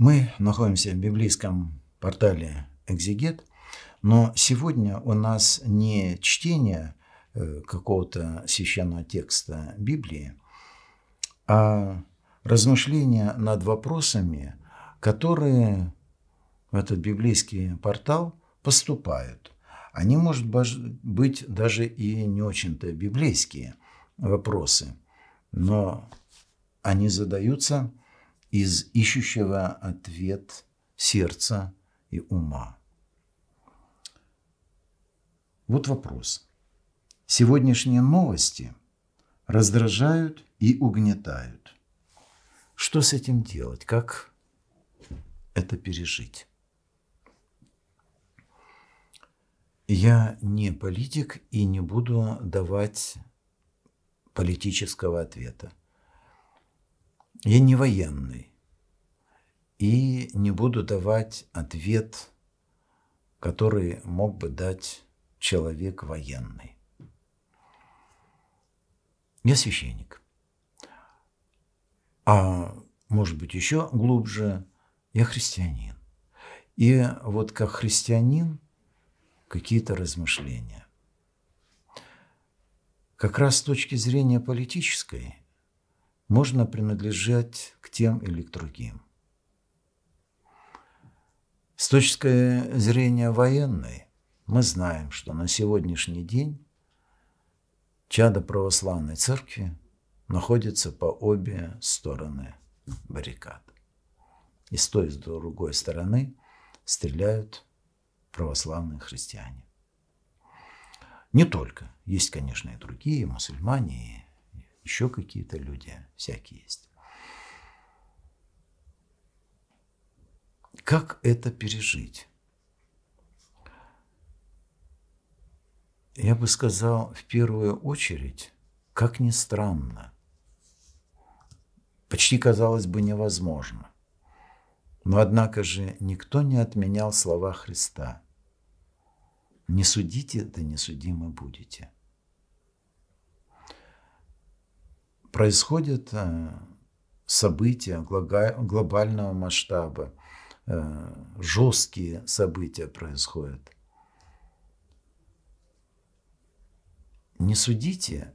Мы находимся в библейском портале «Экзегет», но сегодня у нас не чтение э, какого-то священного текста Библии, а размышления над вопросами, которые в этот библейский портал поступают. Они, может быть, даже и не очень-то библейские вопросы, но они задаются из ищущего ответ сердца и ума. Вот вопрос. Сегодняшние новости раздражают и угнетают. Что с этим делать? Как это пережить? Я не политик и не буду давать политического ответа. Я не военный и не буду давать ответ, который мог бы дать человек военный. Я священник. А может быть еще глубже, я христианин. И вот как христианин какие-то размышления. Как раз с точки зрения политической – можно принадлежать к тем или к другим. С точки зрения военной, мы знаем, что на сегодняшний день чада православной церкви находится по обе стороны баррикад. И с той, и с другой стороны стреляют православные христиане. Не только. Есть, конечно, и другие, мусульмане, еще какие-то люди, всякие есть. Как это пережить? Я бы сказал, в первую очередь, как ни странно, почти казалось бы невозможно. Но однако же никто не отменял слова Христа. Не судите, да не судимы будете. происходят э, события глобального масштаба, э, жесткие события происходят. Не судите,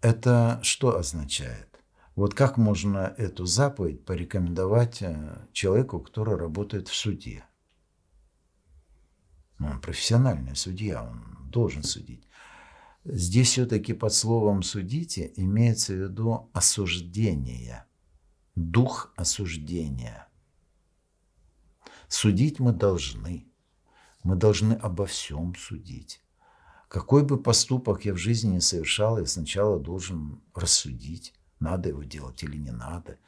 это что означает? Вот как можно эту заповедь порекомендовать э, человеку, который работает в суде? Ну, он профессиональный судья, он должен судить. Здесь все-таки под словом «судите» имеется в виду осуждение, дух осуждения. Судить мы должны. Мы должны обо всем судить. Какой бы поступок я в жизни не совершал, я сначала должен рассудить, надо его делать или не надо.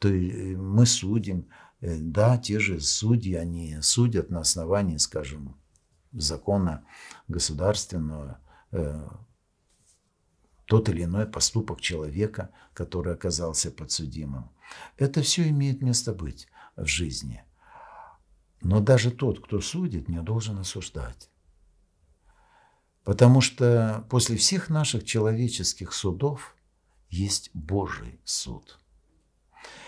То есть мы судим, э, да, те же судьи, они судят на основании, скажем, закона государственного, Э, тот или иной поступок человека, который оказался подсудимым. Это все имеет место быть в жизни. Но даже тот, кто судит, не должен осуждать. Потому что после всех наших человеческих судов есть Божий суд.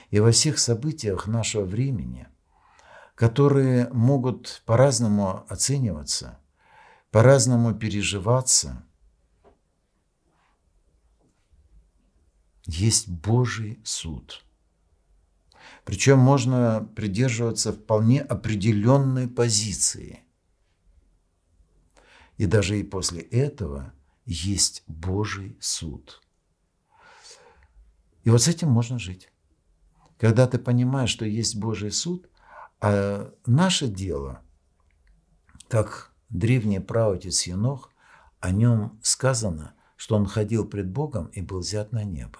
И во всех событиях нашего времени, которые могут по-разному оцениваться – по-разному переживаться, есть Божий суд. Причем можно придерживаться вполне определенной позиции. И даже и после этого есть Божий суд. И вот с этим можно жить. Когда ты понимаешь, что есть Божий суд, а наше дело, как Древний праотец Енох, о нем сказано, что он ходил пред Богом и был взят на небо.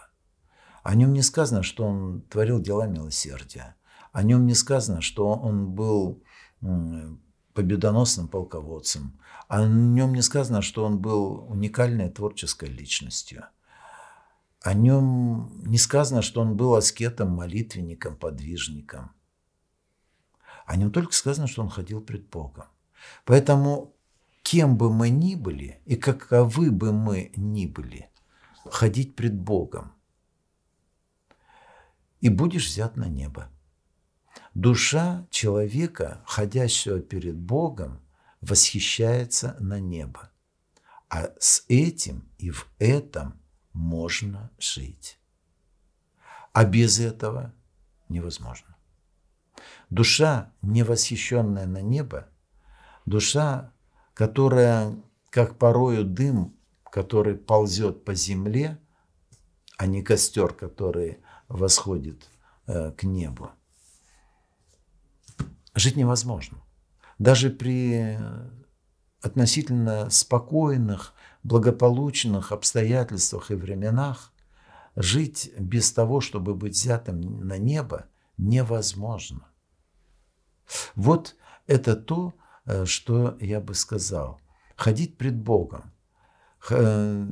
О нем не сказано, что он творил дела милосердия. О нем не сказано, что он был победоносным полководцем. О нем не сказано, что он был уникальной творческой личностью. О нем не сказано, что он был аскетом, молитвенником, подвижником. О нем только сказано, что он ходил пред Богом. Поэтому кем бы мы ни были и каковы бы мы ни были, ходить пред Богом, и будешь взят на небо. Душа человека, ходящего перед Богом, восхищается на небо. А с этим и в этом можно жить. А без этого невозможно. Душа, не восхищенная на небо, Душа, которая, как порою дым, который ползет по земле, а не костер, который восходит э, к небу. Жить невозможно. Даже при э, относительно спокойных, благополучных обстоятельствах и временах жить без того, чтобы быть взятым на небо, невозможно. Вот это то, Э, что я бы сказал. Ходить пред Богом, э,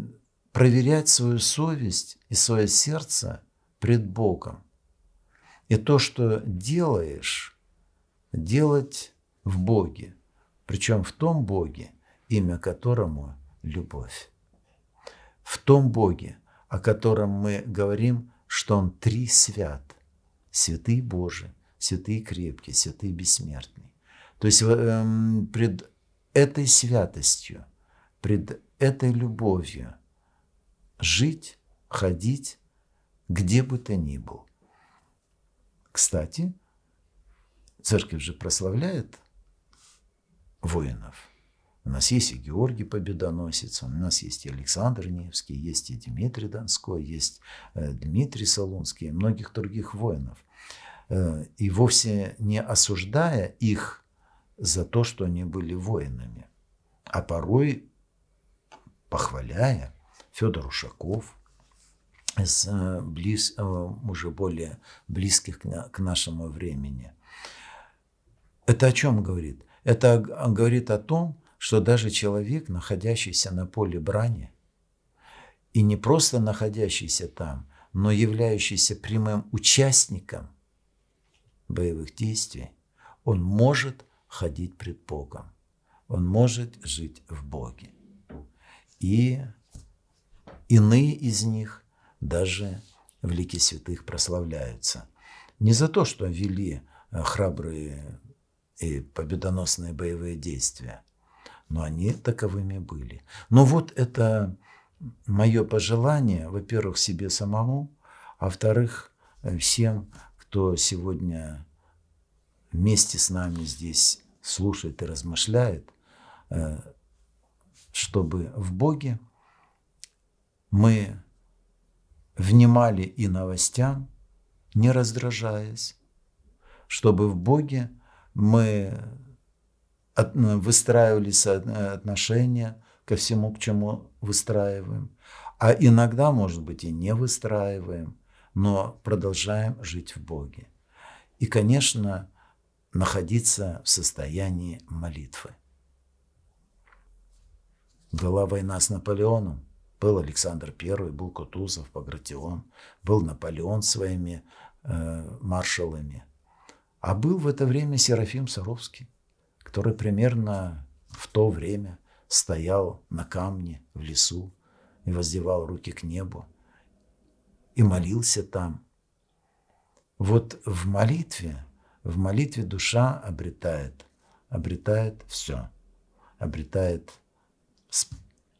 проверять свою совесть и свое сердце пред Богом. И то, что делаешь, делать в Боге, причем в том Боге, имя которому любовь. В том Боге, о котором мы говорим, что Он три свят. Святый Божий, святый крепкий, святый бессмертный. То есть эм, пред этой святостью, пред этой любовью жить, ходить, где бы то ни был. Кстати, церковь же прославляет воинов. У нас есть и Георгий Победоносец, у нас есть и Александр Невский, есть и Дмитрий Донской, есть э, Дмитрий Солунский и многих других воинов. Э, и вовсе не осуждая их за то, что они были воинами. А порой, похваляя, Федор Ушаков из э, близ, э, уже более близких к нашему времени. Это о чем говорит? Это говорит о том, что даже человек, находящийся на поле брани, и не просто находящийся там, но являющийся прямым участником боевых действий, он может ходить пред Богом. Он может жить в Боге. И иные из них даже в лике святых прославляются. Не за то, что вели э, храбрые и победоносные боевые действия, но они таковыми были. Но вот это мое пожелание, во-первых, себе самому, а во-вторых, э, всем, кто сегодня вместе с нами здесь слушает и размышляет, э, чтобы в Боге мы внимали и новостям, не раздражаясь, чтобы в Боге мы э, выстраивали э, отношения ко всему, к чему выстраиваем, а иногда, может быть, и не выстраиваем, но продолжаем жить в Боге. И, конечно, находиться в состоянии молитвы. Была война с Наполеоном. Был Александр I, был Кутузов, Багратион, был Наполеон своими э, маршалами. А был в это время Серафим Саровский, который примерно в то время стоял на камне в лесу и воздевал руки к небу и молился там. Вот в молитве в молитве душа обретает, обретает все. Обретает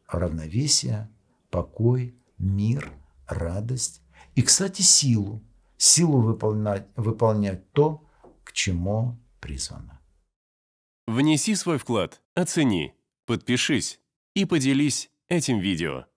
равновесие, покой, мир, радость и, кстати, силу. Силу выполнять, выполнять то, к чему призвано. Внеси свой вклад, оцени, подпишись и поделись этим видео.